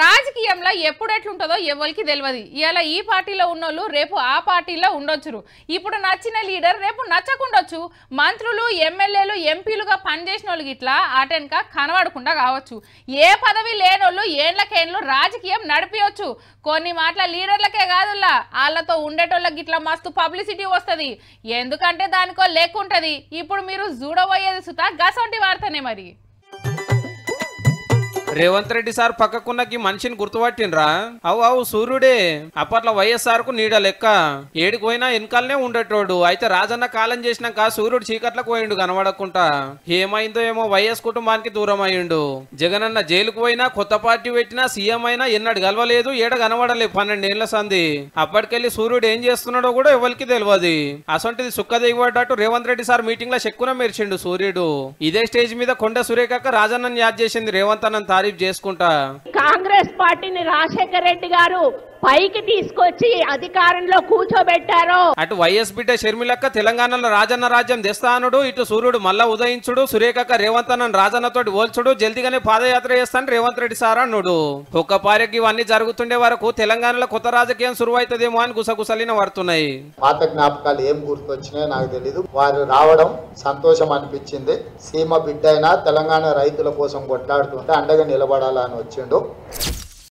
రాజకీయంలో ఎప్పుడు ఎట్లుంటుందో ఎవరికి తెలియదు ఇలా ఈ పార్టీలో ఉన్నోళ్ళు రేపు ఆ పార్టీలో ఉండొచ్చు ఇప్పుడు నచ్చిన లీడర్ రేపు నచ్చకుండొచ్చు మంత్రులు ఎమ్మెల్యేలు ఎంపీలుగా పనిచేసిన వాళ్ళు ఇట్లా అటెన్క కనబడకుండా కావచ్చు ఏ పదవి లేనోళ్ళు ఏండ్లకేండ్లు రాజకీయం నడిపించవచ్చు కొన్ని మాటల లీడర్లకే కాదుల్లా వాళ్ళతో ఉండేటోళ్ళకి ఇట్లా మస్తు పబ్లిసిటీ వస్తుంది ఎందుకంటే దానికో లేకుంటుంది ఇప్పుడు మీరు చూడబోయేది సుత గసంటి వార్తనే మరి రేవంత్ రెడ్డి సార్ పక్కకున్నకి మనిషిని గుర్తుపట్టినరా అవు అవు సూర్యుడే అప్పట్ల వైఎస్ఆర్ కు నీడ లెక్క ఏడికి పోయినా వెనకాలనే ఉండేటోడు అయితే రాజన్న కాలం చేసినాక సూర్యుడు చీకట్లకు పోయిండు కనబడకుండా ఏమైందో ఏమో వైఎస్ కుటుంబానికి దూరం అయిండు జగనన్న జైలుకు పోయినా కొత్త పార్టీ పెట్టినా సీఎం అయినా ఎన్నడు గలవలేదు ఏడ కనబడలేదు పన్నెండేళ్ల సంది అప్పటికెళ్ళి సూర్యుడు ఏం చేస్తున్నాడో కూడా ఎవరికి తెలియదు అసొంటిది సుక్క దిగబడ్డట్టు రేవంత్ రెడ్డి సార్ మీటింగ్ లో చెక్కున మెరిచిండు సూర్యుడు ఇదే స్టేజ్ మీద కొండ సురేఖక్క రాజన్న యాద్ చేసింది రేవంత్ అన్నంత తారీఫ్ చేసుకుంటా కాంగ్రెస్ పార్టీని రాజశేఖర రెడ్డి గారు పైకి తీసుకొచ్చి అధికారంలో కూర్చోబెట్టారో అటు వైఎస్ బిడ్డ షర్మిలక్క తెలంగాణలో రాజన్న రాజ్యం తెస్తానుడు ఇటు సూర్యుడు మళ్ళా ఉదయించుడు సురేఖక్క రేవంత్ అన్న రాజన్నతో ఓల్చుడు జల్దిగానే పాదయాత్ర చేస్తాను రేవంత్ రెడ్డి సార్ అన్నాడు ఒక్క పార్యకి ఇవన్నీ జరుగుతుండే వరకు తెలంగాణలో కొత్త రాజకీయం సురువైతుందేమో అని గుసగుసలిన పడుతున్నాయి పాత జ్ఞాపకాలు ఏం గుర్తొచ్చినాయో నాకు తెలియదు వారు రావడం సంతోషం అనిపించింది సీమ బిడ్డ అయినా తెలంగాణ రైతుల కోసం కొట్లాడుతుంటే అండగా నిలబడాలని వచ్చిండు